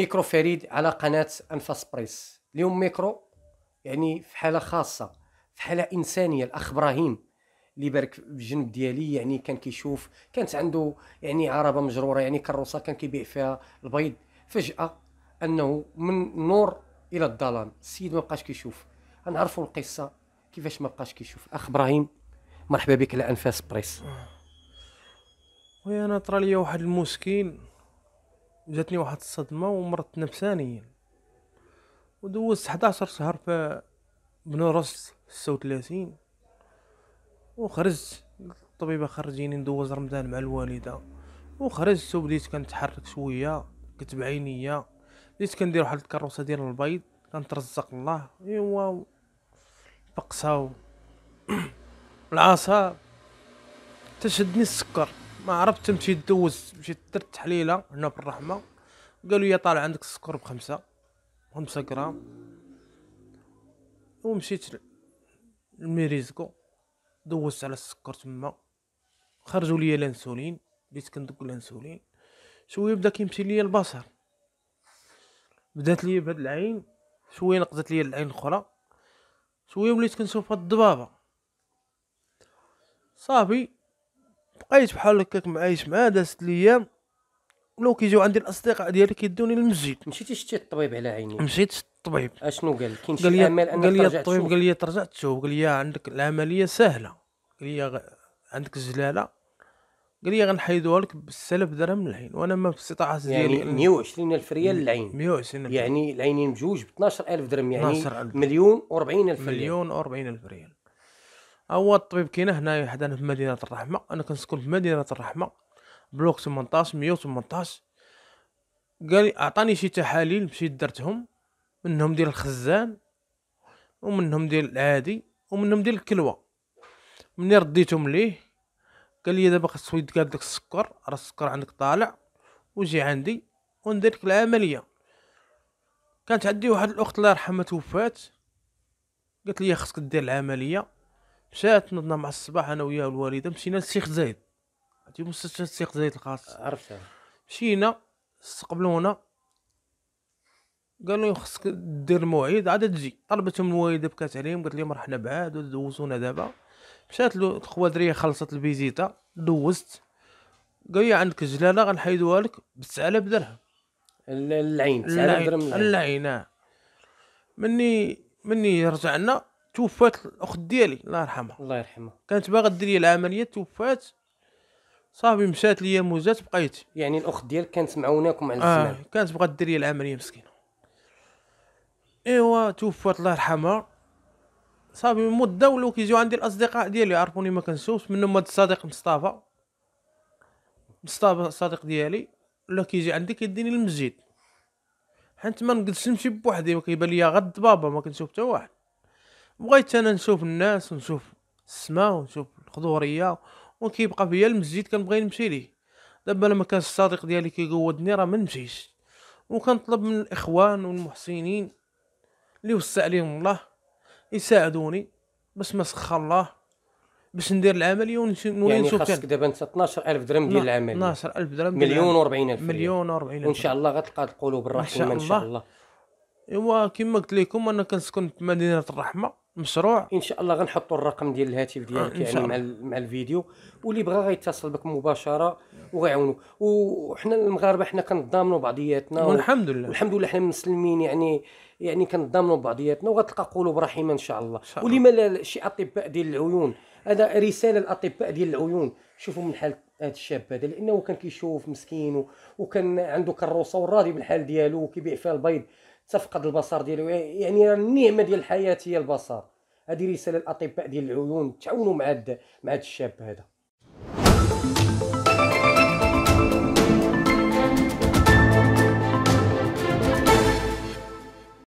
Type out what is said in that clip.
ميكرو فريد على قناة أنفاس بريس اليوم ميكرو يعني في حالة خاصة في حالة إنسانية الأخ إبراهيم اللي بارك الجنب ديالي يعني كان كيشوف كانت عنده يعني عربة مجرورة يعني كروسة كان كيبيع فيها البيض فجأة أنه من نور إلى الظلام السيد ما بقاش كيشوف غنعرفوا القصة كيفاش ما بقاش كيشوف الأخ إبراهيم مرحبا بك على أنفاس بريس وي أنا طرا ليا واحد المسكين جاتني واحد الصدمه ومرضت نفسانيا ودوزت 11 شهر في بنورس 36 وخرجت الطبيبه خرجيني ندوز رمضان مع الوالده وخرجت وبديت كنتحرك شويه كتب عينيا بديت كندير واحد الكروسه ديال البيض كنترزق الله ايوا بقصه العصا تشدني السكر ما عرفت تمشي دوزت مشيت درت تحليله هنا بالرحمه قالوا يا طالع عندك السكر بخمسة خمسة غرام ومشيت لميريزكو دوزت على السكر تما خرجوا لي الانسولين بديت كندق الانسولين شويه بدا كيمشي لي البصر بدات لي بهاد العين شويه نقزت لي العين الاخرى شويه وليت كنشوف هاد الضبابه صافي بقيت بحال هكاك معايش معاه دازت ليا لو كيجيو عندي الاصدقاء ديالي كيدوني للمسجد مشيتي شتي الطبيب على عيني مشيت الطبيب اشنو قال كاين شي امل انك قال لي الطبيب قال لي ترجع تشوف قال لي عندك العمليه سهله قال لي عندك الجلاله قال لي غنحيدوها لك ب 6000 درهم للعين وانا ما في الاستطاعه يعني ديالي يعني 120 الف ريال العين 120000 يعني العينين بجوج ب 12000 درهم يعني 12 مليون و 40 الف ريال مليون و 40 الف ريال هو الطبيب كاين هنايا حدانا في مدينه الرحمه انا كنسكن في مدينه الرحمه بلوك 18 118 قال اعطاني شي تحاليل مشيت درتهم منهم ديال الخزان ومنهم ديال العادي ومنهم ديال الكلوه ملي رديتهم ليه قال لي دابا خاص يتقال داك السكر راه السكر عندك طالع وجي عندي وندير لك العمليه كانت عندي واحد الاخت الله يرحمها توفات قالت لي خاصك دير العمليه مشات نضنا مع الصباح انا وياه الوالده مشينا للشيخ زايد عرفتي مستشفى الشيخ زايد الخاص عرفتها مشينا استقبلونا قالوا خصك دير موعد عاد تجي طلبتهم الوالده بكات عليهم قالت لهم رحنا بعاد ودوزونا دابا مشات له الخوادريه خلصت الفيزيتا دوزت قال لي عندك جلاله غنحيدوها لك ب 9000 درهم العين 9000 درهم العين آه. مني مني رجعنا توفات الاخت ديالي الله يرحمها الله يرحمها كانت باغا دير لي العمليه توفات صافي مشات ليا موزات بقيت يعني الاخت ديالك كانت معاوناكم على آه، الزمان آه كانت بغات دير لي العمليه مسكينه ايوا توفات الله يرحمها صافي مده ولاو كيجيو عندي الاصدقاء ديالي عرفوني ما كنشوفش منهم هاد الصديق مصطفى مصطفى الصديق ديالي ولا كيجي عندي كيديني للمسجد حنت ما نقدرش نمشي بوحدي وكيبان ليا غد بابا ما كنشوف حتى واحد بغيت انا نشوف الناس ونشوف السماء ونشوف الخضوريه وكيبقى فيا المسجد كنبغي نمشي ليه دابا لما كان الصديق ديالي كيقودني راه ما نمشيش وكنطلب من الاخوان والمحسنين اللي وسع عليهم الله يساعدوني باش ما الله باش ندير العمليه ونمشي نولي يعني نشوف خاصك دابا انت 12000 درهم ديال العمليه 12000 درهم مليون و40000 مليون و40000 وان شاء الله غتلقى القلوب الرحيمه ان شاء الله ايوا كما قلت لكم انا كنسكن في مدينه الرحمه مشروع ان شاء الله غنحطوا الرقم ديال الهاتف آه، ديالك يعني مع مع الفيديو واللي بغى غيتصل بك مباشره وغيعاونوا وحنا المغاربه حنا كنضامنوا بعضياتنا والحمد لله والحمد لله حنا مسلمين يعني يعني كنضامنوا بعضياتنا وغتلقى قلوب رحيمه ان شاء الله, شاء الله. ولما شي اطباء ديال العيون هذا رساله للاطباء ديال العيون شوفوا من حال هذا الشاب هذا لانه كان كيشوف مسكين وكان عنده كروسه وراضي بالحال ديالو وكيبيع فيها البيض تفقد البصر ديالو يعني النعمه ديال الحياه هي البصر هذه رساله للاطباء ديال العيون تعاونوا مع هذا مع هذا الشاب هذا